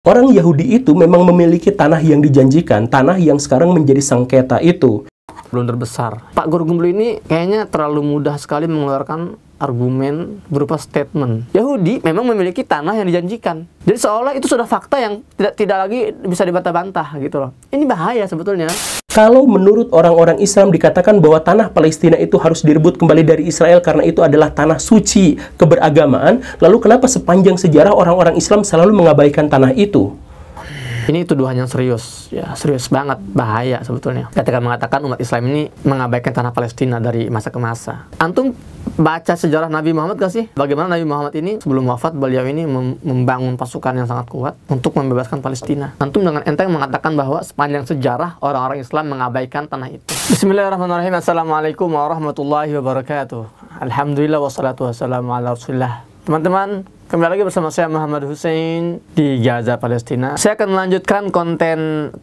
Orang Yahudi itu memang memiliki tanah yang dijanjikan, tanah yang sekarang menjadi sengketa itu belum terbesar. Pak Guru Gumbel ini kayaknya terlalu mudah sekali mengeluarkan argumen berupa statement. Yahudi memang memiliki tanah yang dijanjikan. Jadi seolah itu sudah fakta yang tidak tidak lagi bisa dibantah-bantah gitu loh. Ini bahaya sebetulnya. Kalau menurut orang-orang Islam dikatakan bahwa tanah Palestina itu harus direbut kembali dari Israel karena itu adalah tanah suci keberagamaan, lalu kenapa sepanjang sejarah orang-orang Islam selalu mengabaikan tanah itu? Ini tuduhan yang serius, ya serius banget, bahaya sebetulnya. Ketika mengatakan umat Islam ini mengabaikan tanah Palestina dari masa ke masa. Antum baca sejarah Nabi Muhammad gak sih? Bagaimana Nabi Muhammad ini sebelum wafat beliau ini mem membangun pasukan yang sangat kuat untuk membebaskan Palestina. Antum dengan enteng mengatakan bahwa sepanjang sejarah orang-orang Islam mengabaikan tanah itu. Bismillahirrahmanirrahim. Assalamualaikum warahmatullahi wabarakatuh. Alhamdulillah wassalatu wassalamu ala rasulullah Teman-teman, Kembali lagi bersama saya Muhammad Hussein di Gaza, Palestina. Saya akan melanjutkan konten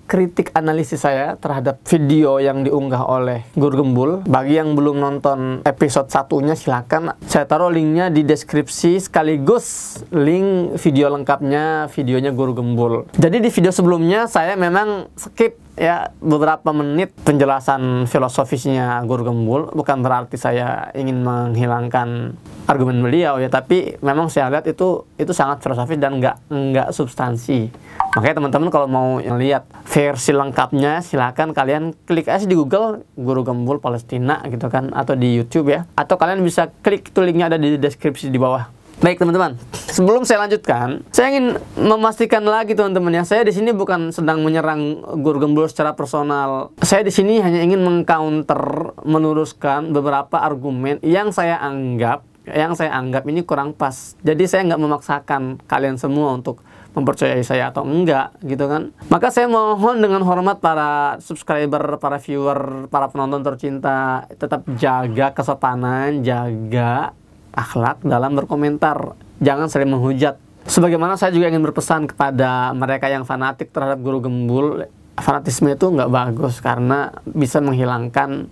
kritik analisis saya terhadap video yang diunggah oleh Gur Gembul. Bagi yang belum nonton episode satunya silahkan Saya taruh linknya di deskripsi sekaligus link video lengkapnya videonya Gur Gembul. Jadi di video sebelumnya saya memang skip ya beberapa menit penjelasan filosofisnya Guru Gembul bukan berarti saya ingin menghilangkan argumen beliau ya tapi memang saya lihat itu itu sangat filosofis dan nggak nggak substansi makanya teman-teman kalau mau lihat versi lengkapnya silahkan kalian klik aja di Google Guru Gembul Palestina gitu kan atau di YouTube ya atau kalian bisa klik itu linknya ada di deskripsi di bawah Baik teman-teman, sebelum saya lanjutkan, saya ingin memastikan lagi teman-teman ya, saya di sini bukan sedang menyerang Gur Gembul secara personal. Saya di sini hanya ingin mengcounter, meluruskan beberapa argumen yang saya anggap yang saya anggap ini kurang pas. Jadi saya nggak memaksakan kalian semua untuk mempercayai saya atau enggak gitu kan. Maka saya mohon dengan hormat para subscriber, para viewer, para penonton tercinta tetap jaga kesopanan, jaga akhlak dalam berkomentar. Jangan sering menghujat. Sebagaimana saya juga ingin berpesan kepada mereka yang fanatik terhadap guru gembul, fanatisme itu nggak bagus karena bisa menghilangkan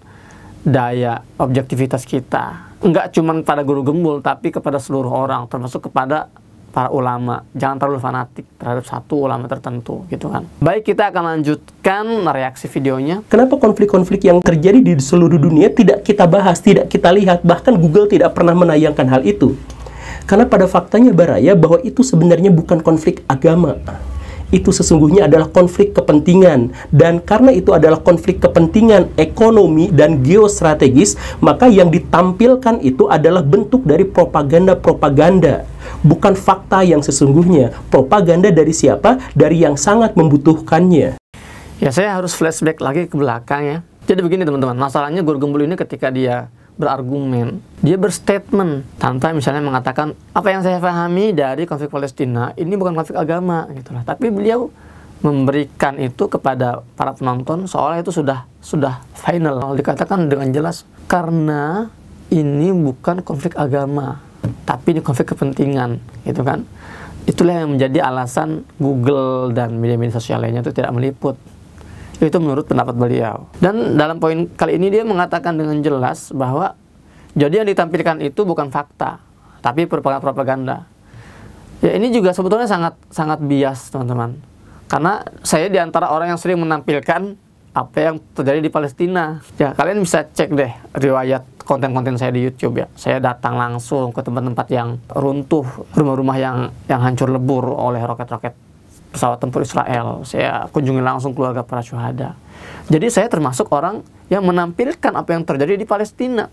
daya objektivitas kita. Nggak cuma pada guru gembul, tapi kepada seluruh orang, termasuk kepada para ulama. Jangan terlalu fanatik terhadap satu ulama tertentu gitu kan. Baik, kita akan lanjutkan reaksi videonya. Kenapa konflik-konflik yang terjadi di seluruh dunia tidak kita bahas, tidak kita lihat, bahkan Google tidak pernah menayangkan hal itu? Karena pada faktanya Baraya bahwa itu sebenarnya bukan konflik agama. Itu sesungguhnya adalah konflik kepentingan dan karena itu adalah konflik kepentingan ekonomi dan geostrategis, maka yang ditampilkan itu adalah bentuk dari propaganda-propaganda bukan fakta yang sesungguhnya. Propaganda dari siapa? Dari yang sangat membutuhkannya. Ya, saya harus flashback lagi ke belakang ya. Jadi begini teman-teman, masalahnya Guru Gembul ini ketika dia berargumen, dia berstatement tanpa misalnya mengatakan apa yang saya pahami dari konflik Palestina ini bukan konflik agama gitu lah. Tapi beliau memberikan itu kepada para penonton seolah itu sudah sudah final dikatakan dengan jelas karena ini bukan konflik agama tapi di konflik kepentingan gitu kan itulah yang menjadi alasan Google dan media-media sosial lainnya itu tidak meliput itu menurut pendapat beliau dan dalam poin kali ini dia mengatakan dengan jelas bahwa jadi yang ditampilkan itu bukan fakta tapi propaganda propaganda ya ini juga sebetulnya sangat sangat bias teman-teman karena saya diantara orang yang sering menampilkan apa yang terjadi di Palestina. Ya, kalian bisa cek deh riwayat konten-konten saya di YouTube ya. Saya datang langsung ke tempat-tempat yang runtuh, rumah-rumah yang yang hancur lebur oleh roket-roket pesawat tempur Israel. Saya kunjungi langsung keluarga para syuhada. Jadi saya termasuk orang yang menampilkan apa yang terjadi di Palestina.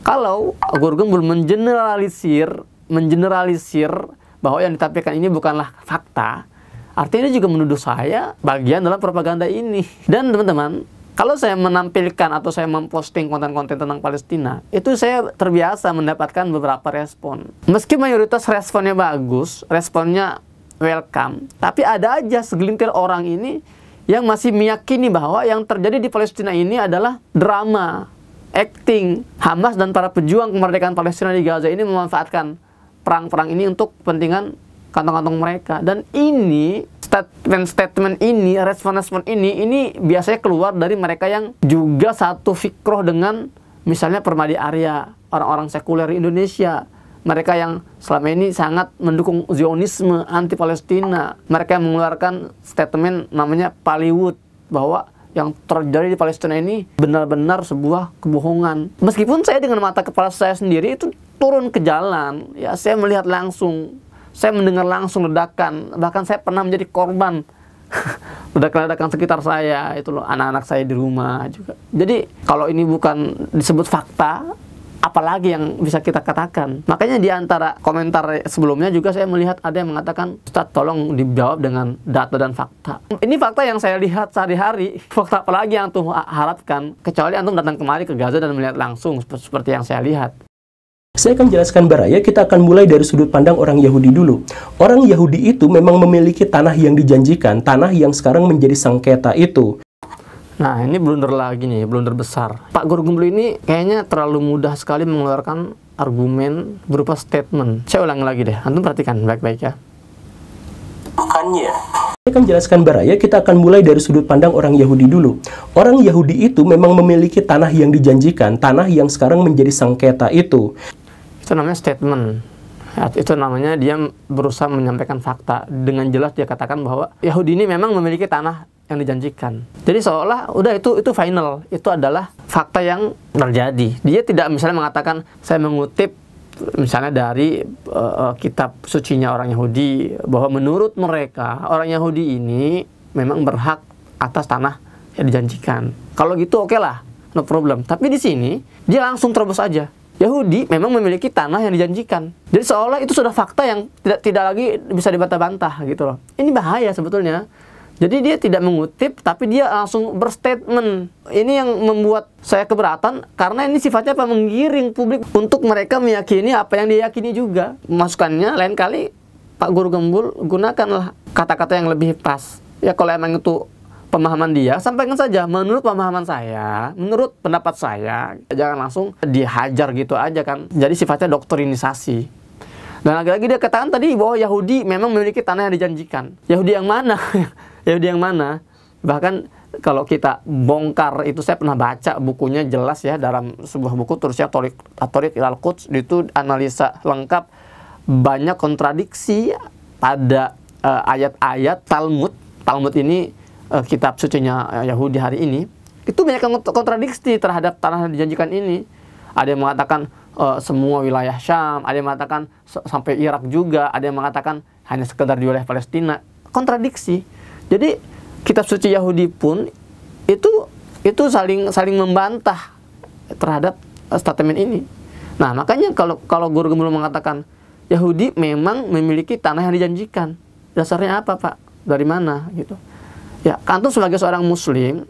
Kalau Gorgon belum mengeneralisir, mengeneralisir bahwa yang ditampilkan ini bukanlah fakta, Artinya dia juga menuduh saya bagian dalam propaganda ini. Dan teman-teman, kalau saya menampilkan atau saya memposting konten-konten tentang Palestina, itu saya terbiasa mendapatkan beberapa respon. Meski mayoritas responnya bagus, responnya welcome, tapi ada aja segelintir orang ini yang masih meyakini bahwa yang terjadi di Palestina ini adalah drama, acting. Hamas dan para pejuang kemerdekaan Palestina di Gaza ini memanfaatkan perang-perang ini untuk kepentingan kantong-kantong mereka. Dan ini statement statement ini, respon-respon ini, ini biasanya keluar dari mereka yang juga satu fikroh dengan misalnya permadi Arya, orang-orang sekuler Indonesia, mereka yang selama ini sangat mendukung Zionisme, anti Palestina, mereka yang mengeluarkan statement namanya Paliwood bahwa yang terjadi di Palestina ini benar-benar sebuah kebohongan. Meskipun saya dengan mata kepala saya sendiri itu turun ke jalan, ya saya melihat langsung saya mendengar langsung ledakan, bahkan saya pernah menjadi korban ledakan-ledakan sekitar saya, itu loh, anak-anak saya di rumah juga. Jadi kalau ini bukan disebut fakta, apalagi yang bisa kita katakan. Makanya di antara komentar sebelumnya juga saya melihat ada yang mengatakan, Ustaz tolong dijawab dengan data dan fakta. Ini fakta yang saya lihat sehari-hari, fakta apalagi yang antum harapkan, kecuali antum datang kemari ke Gaza dan melihat langsung seperti yang saya lihat. Saya akan jelaskan baraya, kita akan mulai dari sudut pandang orang Yahudi dulu. Orang Yahudi itu memang memiliki tanah yang dijanjikan, tanah yang sekarang menjadi sengketa itu. Nah, ini blunder lagi nih, blunder besar. Pak Guru Gumbel ini kayaknya terlalu mudah sekali mengeluarkan argumen berupa statement. Saya ulangi lagi deh, antum perhatikan baik-baik ya. Bukannya saya akan jelaskan baraya, kita akan mulai dari sudut pandang orang Yahudi dulu. Orang Yahudi itu memang memiliki tanah yang dijanjikan, tanah yang sekarang menjadi sengketa itu itu namanya statement ya, itu namanya dia berusaha menyampaikan fakta dengan jelas dia katakan bahwa Yahudi ini memang memiliki tanah yang dijanjikan. Jadi seolah udah itu itu final, itu adalah fakta yang terjadi. Dia tidak misalnya mengatakan saya mengutip misalnya dari uh, kitab sucinya orang Yahudi bahwa menurut mereka orang Yahudi ini memang berhak atas tanah yang dijanjikan. Kalau gitu oke okay lah, no problem. Tapi di sini dia langsung terobos aja. Yahudi memang memiliki tanah yang dijanjikan. Jadi seolah itu sudah fakta yang tidak tidak lagi bisa dibantah-bantah gitu loh. Ini bahaya sebetulnya. Jadi dia tidak mengutip, tapi dia langsung berstatement. Ini yang membuat saya keberatan, karena ini sifatnya apa? Menggiring publik untuk mereka meyakini apa yang diyakini juga. Masukannya lain kali, Pak Guru Gembul, gunakanlah kata-kata yang lebih pas. Ya kalau emang itu pemahaman dia, sampaikan saja menurut pemahaman saya, menurut pendapat saya. Jangan langsung dihajar gitu aja kan. Jadi sifatnya doktrinisasi. Dan lagi-lagi dia katakan tadi bahwa Yahudi memang memiliki tanah yang dijanjikan. Yahudi yang mana? Yahudi yang mana? Bahkan kalau kita bongkar itu saya pernah baca bukunya jelas ya dalam sebuah buku terusnya Torik Ilal Quds itu analisa lengkap banyak kontradiksi pada eh, ayat-ayat uh, ayat -ayat Talmud. Talmud ini uh, kitab Suci eh, Yahudi hari ini, itu banyak kontradiksi terhadap tanah yang dijanjikan ini. Ada yang mengatakan uh, semua wilayah Syam, ada yang mengatakan sampai Irak juga, ada yang mengatakan hanya sekedar di wilayah Palestina. Kontradiksi. Jadi kitab suci Yahudi pun itu itu saling saling membantah terhadap statement ini. Nah, makanya kalau kalau guru gemuruh mengatakan Yahudi memang memiliki tanah yang dijanjikan. Dasarnya apa, Pak? Dari mana gitu. Ya, antum sebagai seorang muslim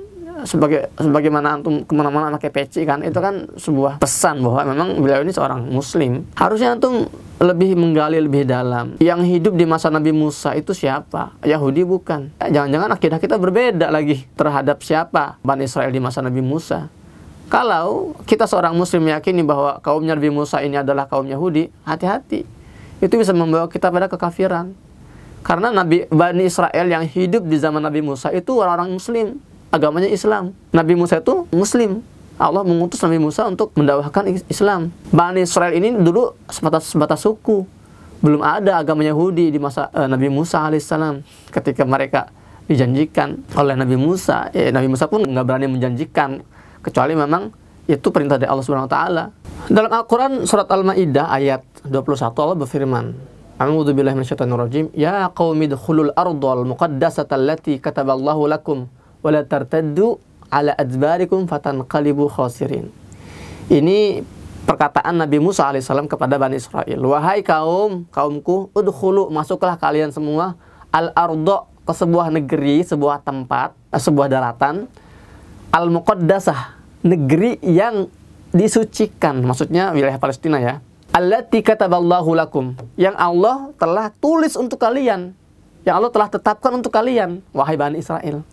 sebagai sebagaimana antum kemana-mana pakai peci kan itu kan sebuah pesan bahwa memang beliau ini seorang muslim harusnya antum lebih menggali lebih dalam yang hidup di masa Nabi Musa itu siapa Yahudi bukan jangan-jangan akidah kita berbeda lagi terhadap siapa Bani Israel di masa Nabi Musa kalau kita seorang muslim yakini bahwa kaumnya Nabi Musa ini adalah kaum Yahudi hati-hati itu bisa membawa kita pada kekafiran karena Nabi Bani Israel yang hidup di zaman Nabi Musa itu orang-orang muslim, agamanya Islam. Nabi Musa itu muslim. Allah mengutus Nabi Musa untuk mendakwahkan Islam. Bani Israel ini dulu sebatas sebatas suku. Belum ada agama Yahudi di masa uh, Nabi Musa alaihissalam ketika mereka dijanjikan oleh Nabi Musa. Ya, Nabi Musa pun nggak berani menjanjikan kecuali memang itu perintah dari Allah SWT. Dalam Al-Qur'an surat Al-Maidah ayat 21 Allah berfirman, A'udzu billahi minasyaitonir rajim. Ya qaumi dkhulul ardhal muqaddasata allati kataballahu lakum wa la tartaddu ala adbarikum fatanqalibu khasirin. Ini perkataan Nabi Musa alaihissalam kepada Bani Israel. Wahai kaum, kaumku, udkhulu, masuklah kalian semua al-ardo ke sebuah negeri, sebuah tempat, eh, sebuah daratan al-muqaddasah, negeri yang disucikan, maksudnya wilayah Palestina ya allati kataballahu lakum yang Allah telah tulis untuk kalian yang Allah telah tetapkan untuk kalian wahai Bani Israel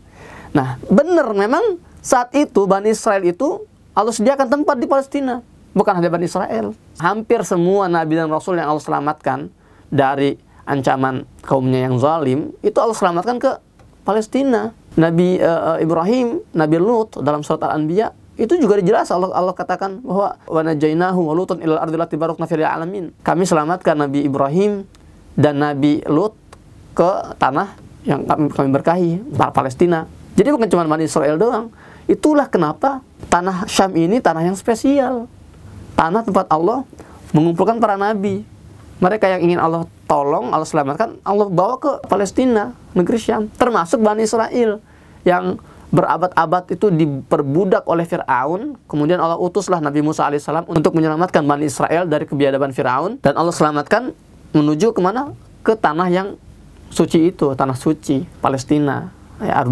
nah benar memang saat itu Bani Israel itu Allah sediakan tempat di Palestina bukan hanya Bani Israel hampir semua nabi dan rasul yang Allah selamatkan dari ancaman kaumnya yang zalim itu Allah selamatkan ke Palestina Nabi uh, Ibrahim, Nabi Lut dalam surat Al-Anbiya itu juga dijelas Allah Allah katakan bahwa wanajainahu walutun ilal ardi lati barakna fil alamin. Kami selamatkan Nabi Ibrahim dan Nabi Lut ke tanah yang kami, kami berkahi, Palestina. Jadi bukan cuma Bani Israel doang. Itulah kenapa tanah Syam ini tanah yang spesial. Tanah tempat Allah mengumpulkan para nabi. Mereka yang ingin Allah tolong, Allah selamatkan, Allah bawa ke Palestina, negeri Syam, termasuk Bani Israel yang berabad-abad itu diperbudak oleh Fir'aun. Kemudian Allah utuslah Nabi Musa alaihissalam untuk menyelamatkan Bani Israel dari kebiadaban Fir'aun. Dan Allah selamatkan menuju kemana? Ke tanah yang suci itu, tanah suci, Palestina, ya,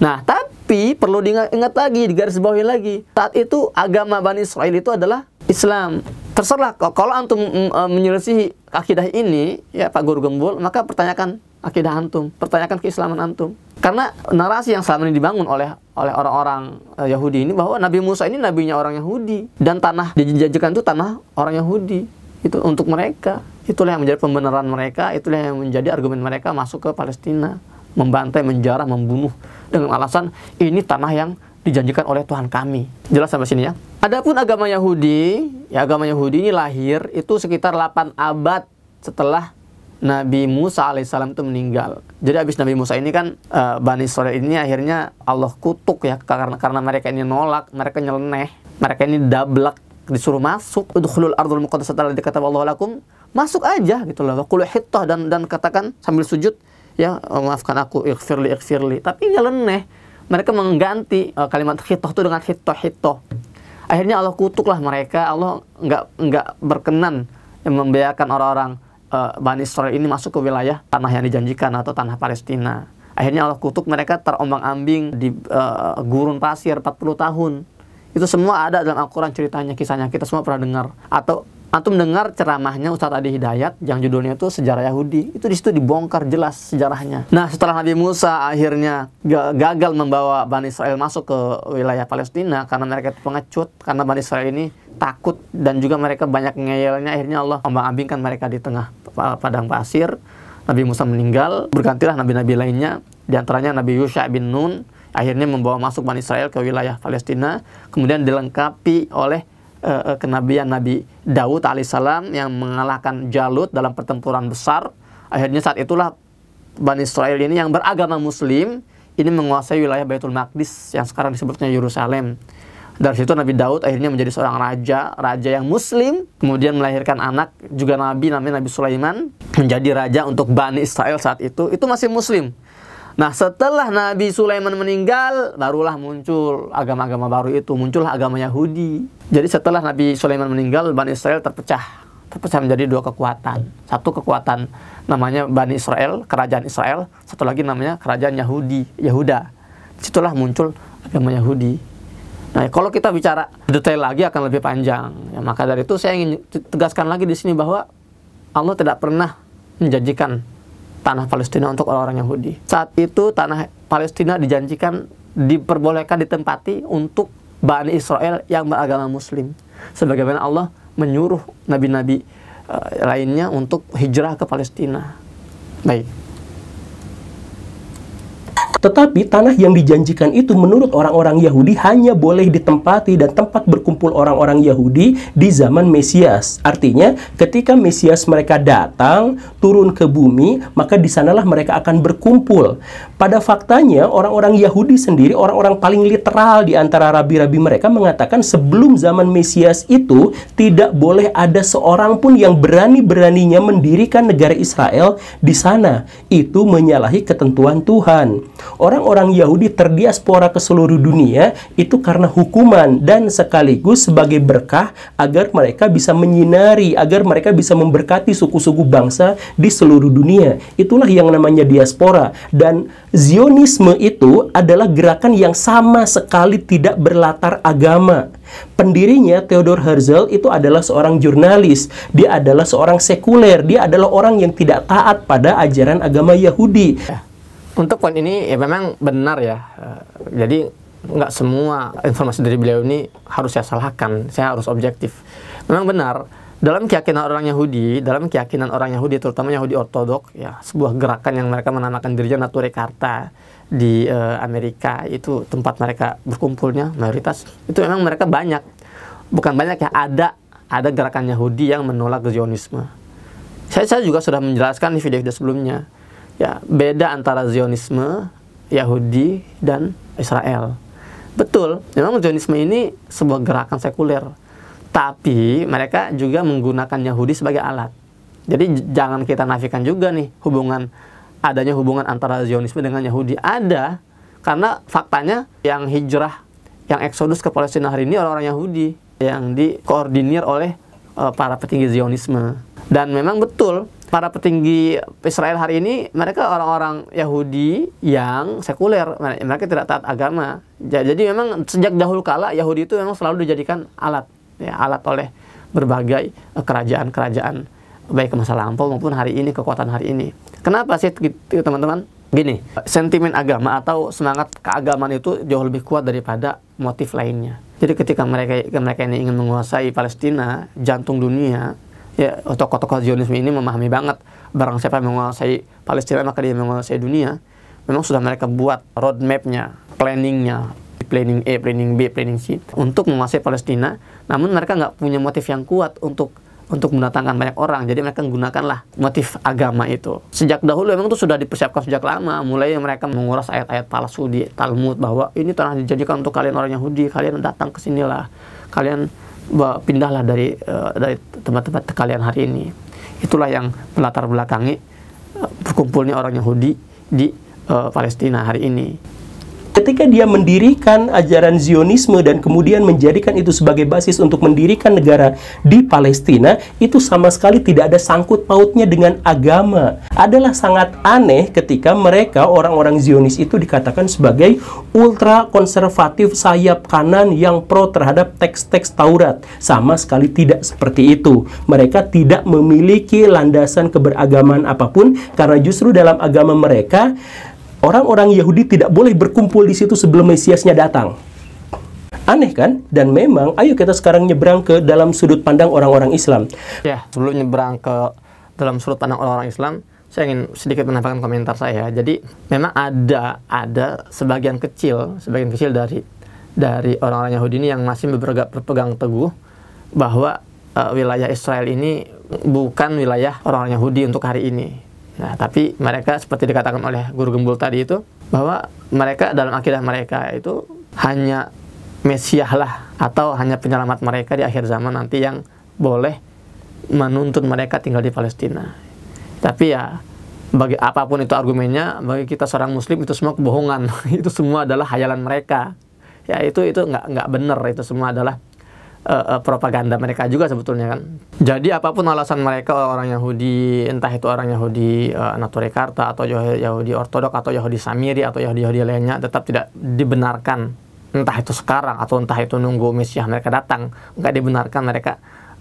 Nah, tapi perlu diingat lagi, digaris bawahi lagi. Saat itu agama Bani Israel itu adalah Islam. Terserah, kalau antum mm, e, menyelesihi akidah ini, ya Pak Guru Gembul, maka pertanyakan akidah antum, pertanyakan keislaman antum karena narasi yang selama ini dibangun oleh oleh orang-orang eh, Yahudi ini bahwa Nabi Musa ini nabinya orang Yahudi dan tanah dijanjikan itu tanah orang Yahudi itu untuk mereka itulah yang menjadi pembenaran mereka itulah yang menjadi argumen mereka masuk ke Palestina membantai menjarah membunuh dengan alasan ini tanah yang dijanjikan oleh Tuhan kami jelas sampai sini ya adapun agama Yahudi ya agama Yahudi ini lahir itu sekitar 8 abad setelah Nabi Musa alaihissalam itu meninggal. Jadi habis Nabi Musa ini kan uh, Bani Israel ini akhirnya Allah kutuk ya karena karena mereka ini nolak, mereka nyeleneh, mereka ini dablek disuruh masuk udkhulul ardul muqaddasata allati kata Allah lakum masuk aja gitu loh qul hittah dan dan katakan sambil sujud ya oh, maafkan aku ighfirli ighfirli tapi nyeleneh mereka mengganti uh, kalimat hitoh itu dengan hitoh hitoh. akhirnya Allah kutuklah mereka Allah nggak nggak berkenan membiarkan orang-orang uh, Bani Israel ini masuk ke wilayah tanah yang dijanjikan atau tanah Palestina. Akhirnya Allah kutuk mereka terombang-ambing di uh, gurun pasir 40 tahun. Itu semua ada dalam Al-Quran ceritanya, kisahnya. Kita semua pernah dengar. Atau Antum dengar ceramahnya Ustadz Adi Hidayat yang judulnya itu Sejarah Yahudi. Itu di situ dibongkar jelas sejarahnya. Nah, setelah Nabi Musa akhirnya gagal membawa Bani Israel masuk ke wilayah Palestina karena mereka itu pengecut, karena Bani Israel ini takut dan juga mereka banyak ngeyelnya akhirnya Allah ambang-ambingkan mereka di tengah padang pasir. Nabi Musa meninggal, bergantilah nabi-nabi lainnya, diantaranya Nabi Yusha bin Nun, akhirnya membawa masuk Bani Israel ke wilayah Palestina, kemudian dilengkapi oleh uh, kenabian Nabi Daud alaihissalam yang mengalahkan Jalut dalam pertempuran besar. Akhirnya saat itulah Bani Israel ini yang beragama Muslim ini menguasai wilayah Baitul Maqdis yang sekarang disebutnya Yerusalem. Dari situ Nabi Daud akhirnya menjadi seorang raja, raja yang muslim, kemudian melahirkan anak juga nabi namanya Nabi Sulaiman, menjadi raja untuk Bani Israel saat itu, itu masih muslim. Nah setelah Nabi Sulaiman meninggal, barulah muncul agama-agama baru itu, muncullah agama Yahudi. Jadi setelah Nabi Sulaiman meninggal, Bani Israel terpecah. Terpecah menjadi dua kekuatan. Satu kekuatan namanya Bani Israel, kerajaan Israel. Satu lagi namanya kerajaan Yahudi, Yahuda. Situlah muncul agama Yahudi. Nah, kalau kita bicara detail lagi akan lebih panjang. Ya, maka dari itu saya ingin tegaskan lagi di sini bahwa Allah tidak pernah menjanjikan tanah Palestina untuk orang-orang Yahudi. Saat itu tanah Palestina dijanjikan diperbolehkan ditempati untuk Bani Israel yang beragama muslim. Sebagaimana Allah menyuruh nabi-nabi uh, lainnya untuk hijrah ke Palestina. Baik. Tetapi tanah yang dijanjikan itu menurut orang-orang Yahudi hanya boleh ditempati dan tempat berkumpul orang-orang Yahudi di zaman Mesias. Artinya, ketika Mesias mereka datang, turun ke bumi, maka di sanalah mereka akan berkumpul. Pada faktanya, orang-orang Yahudi sendiri, orang-orang paling literal di antara rabi-rabi mereka mengatakan sebelum zaman Mesias itu tidak boleh ada seorang pun yang berani-beraninya mendirikan negara Israel di sana. Itu menyalahi ketentuan Tuhan. Orang-orang Yahudi terdiaspora ke seluruh dunia itu karena hukuman dan sekaligus sebagai berkah agar mereka bisa menyinari, agar mereka bisa memberkati suku-suku bangsa di seluruh dunia. Itulah yang namanya diaspora. Dan Zionisme itu adalah gerakan yang sama sekali tidak berlatar agama. Pendirinya Theodor Herzl itu adalah seorang jurnalis. Dia adalah seorang sekuler. Dia adalah orang yang tidak taat pada ajaran agama Yahudi. Untuk poin ini ya memang benar ya. Eh, jadi nggak semua informasi dari beliau ini harus saya salahkan. Saya harus objektif. Memang benar dalam keyakinan orang Yahudi, dalam keyakinan orang Yahudi terutama Yahudi Ortodok ya, sebuah gerakan yang mereka menamakan dirinya Nature Carta di uh, Amerika itu tempat mereka berkumpulnya mayoritas itu memang mereka banyak bukan banyak ya ada ada gerakan Yahudi yang menolak Zionisme. Saya, saya juga sudah menjelaskan di video-video sebelumnya ya beda antara Zionisme Yahudi dan Israel betul memang Zionisme ini sebuah gerakan sekuler tapi mereka juga menggunakan Yahudi sebagai alat jadi jangan kita nafikan juga nih hubungan adanya hubungan antara Zionisme dengan Yahudi ada karena faktanya yang hijrah yang eksodus ke Palestina hari ini orang-orang Yahudi yang dikoordinir oleh eh, para petinggi Zionisme dan memang betul para petinggi Israel hari ini mereka orang-orang Yahudi yang sekuler mereka tidak taat agama jadi memang sejak dahulu kala Yahudi itu memang selalu dijadikan alat ya, alat oleh berbagai eh, kerajaan-kerajaan baik ke masa lampau maupun hari ini kekuatan hari ini kenapa sih gitu, teman-teman gini sentimen agama atau semangat keagamaan itu jauh lebih kuat daripada motif lainnya jadi ketika mereka mereka ini ingin menguasai Palestina jantung dunia ya tokoh-tokoh Zionisme ini memahami banget barang siapa yang menguasai Palestina maka dia menguasai dunia memang sudah mereka buat roadmapnya planningnya planning A, planning B, planning C untuk menguasai Palestina namun mereka nggak punya motif yang kuat untuk untuk mendatangkan banyak orang. Jadi mereka menggunakanlah motif agama itu. Sejak dahulu memang itu sudah dipersiapkan sejak lama. Mulai mereka menguras ayat-ayat palsu di Talmud bahwa ini telah dijadikan untuk kalian orang Yahudi, kalian datang ke sinilah. Kalian pindahlah dari uh, dari tempat-tempat kalian hari ini. Itulah yang melatar belakangi uh, berkumpulnya orang Yahudi di uh, Palestina hari ini ketika dia mendirikan ajaran Zionisme dan kemudian menjadikan itu sebagai basis untuk mendirikan negara di Palestina, itu sama sekali tidak ada sangkut pautnya dengan agama. Adalah sangat aneh ketika mereka orang-orang Zionis itu dikatakan sebagai ultra konservatif sayap kanan yang pro terhadap teks-teks Taurat. Sama sekali tidak seperti itu. Mereka tidak memiliki landasan keberagaman apapun karena justru dalam agama mereka Orang-orang Yahudi tidak boleh berkumpul di situ sebelum Mesiasnya datang. Aneh kan? Dan memang, ayo kita sekarang nyebrang ke dalam sudut pandang orang-orang Islam. Ya, sebelum nyebrang ke dalam sudut pandang orang-orang Islam, saya ingin sedikit menambahkan komentar saya. Jadi, memang ada ada sebagian kecil, sebagian kecil dari dari orang-orang Yahudi ini yang masih berpegang, berpegang teguh bahwa uh, wilayah Israel ini bukan wilayah orang-orang Yahudi untuk hari ini Nah, tapi mereka seperti dikatakan oleh Guru Gembul tadi itu bahwa mereka dalam akidah mereka itu hanya mesiahlah atau hanya penyelamat mereka di akhir zaman nanti yang boleh menuntun mereka tinggal di Palestina. Tapi ya bagi apapun itu argumennya bagi kita seorang muslim itu semua kebohongan. itu semua adalah hayalan mereka. Ya itu itu nggak nggak benar itu semua adalah uh, uh, propaganda mereka juga sebetulnya kan. Jadi apapun alasan mereka orang Yahudi, entah itu orang Yahudi uh, eh, Natore atau Yahudi Ortodok atau Yahudi Samiri atau Yahudi-Yahudi lainnya tetap tidak dibenarkan entah itu sekarang atau entah itu nunggu Mesias mereka datang, nggak dibenarkan mereka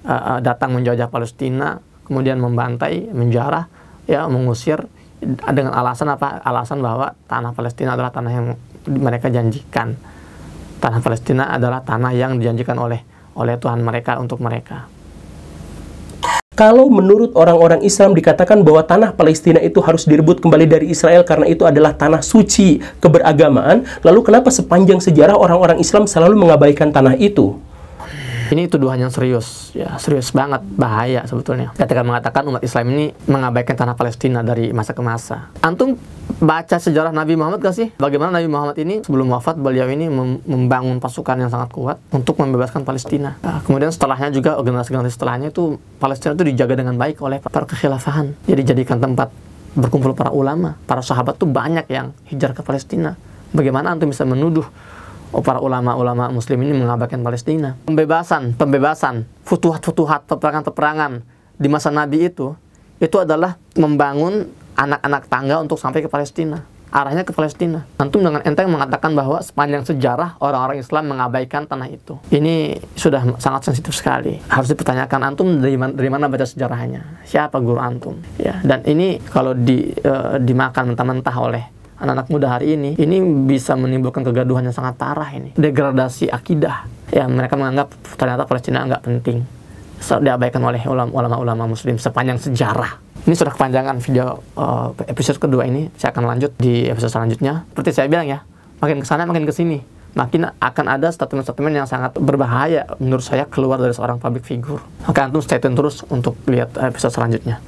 uh, uh, datang menjajah Palestina, kemudian membantai, menjarah, ya mengusir dengan alasan apa? Alasan bahwa tanah Palestina adalah tanah yang mereka janjikan. Tanah Palestina adalah tanah yang dijanjikan oleh oleh Tuhan mereka untuk mereka. Kalau menurut orang-orang Islam dikatakan bahwa tanah Palestina itu harus direbut kembali dari Israel karena itu adalah tanah suci keberagamaan, lalu kenapa sepanjang sejarah orang-orang Islam selalu mengabaikan tanah itu? Ini tuduhan yang serius, ya serius banget, bahaya sebetulnya. Ketika mengatakan umat Islam ini mengabaikan tanah Palestina dari masa ke masa. Antum baca sejarah Nabi Muhammad gak sih? Bagaimana Nabi Muhammad ini sebelum wafat beliau ini mem membangun pasukan yang sangat kuat untuk membebaskan Palestina. Nah, kemudian setelahnya juga organisasi generasi setelahnya itu Palestina itu dijaga dengan baik oleh para kekhilafahan. Jadi jadikan tempat berkumpul para ulama, para sahabat tuh banyak yang hijrah ke Palestina. Bagaimana antum bisa menuduh Oh, para ulama-ulama muslim ini mengabaikan Palestina. Pembebasan, pembebasan, futuhat-futuhat, peperangan-peperangan di masa Nabi itu, itu adalah membangun anak-anak tangga untuk sampai ke Palestina. Arahnya ke Palestina. Antum dengan enteng mengatakan bahwa sepanjang sejarah orang-orang Islam mengabaikan tanah itu. Ini sudah sangat sensitif sekali. Harus dipertanyakan antum dari mana, dari mana baca sejarahnya, siapa guru antum. Ya, dan ini kalau di, uh, dimakan mentah-mentah oleh anak-anak muda hari ini ini bisa menimbulkan kegaduhan yang sangat parah ini degradasi akidah yang mereka menganggap ternyata Palestina nggak penting so, diabaikan oleh ulama-ulama muslim sepanjang sejarah ini sudah kepanjangan video uh, episode kedua ini saya akan lanjut di episode selanjutnya seperti saya bilang ya makin kesana makin kesini makin akan ada statement-statement yang sangat berbahaya menurut saya keluar dari seorang public figure. Oke, antum stay tune terus untuk lihat episode selanjutnya.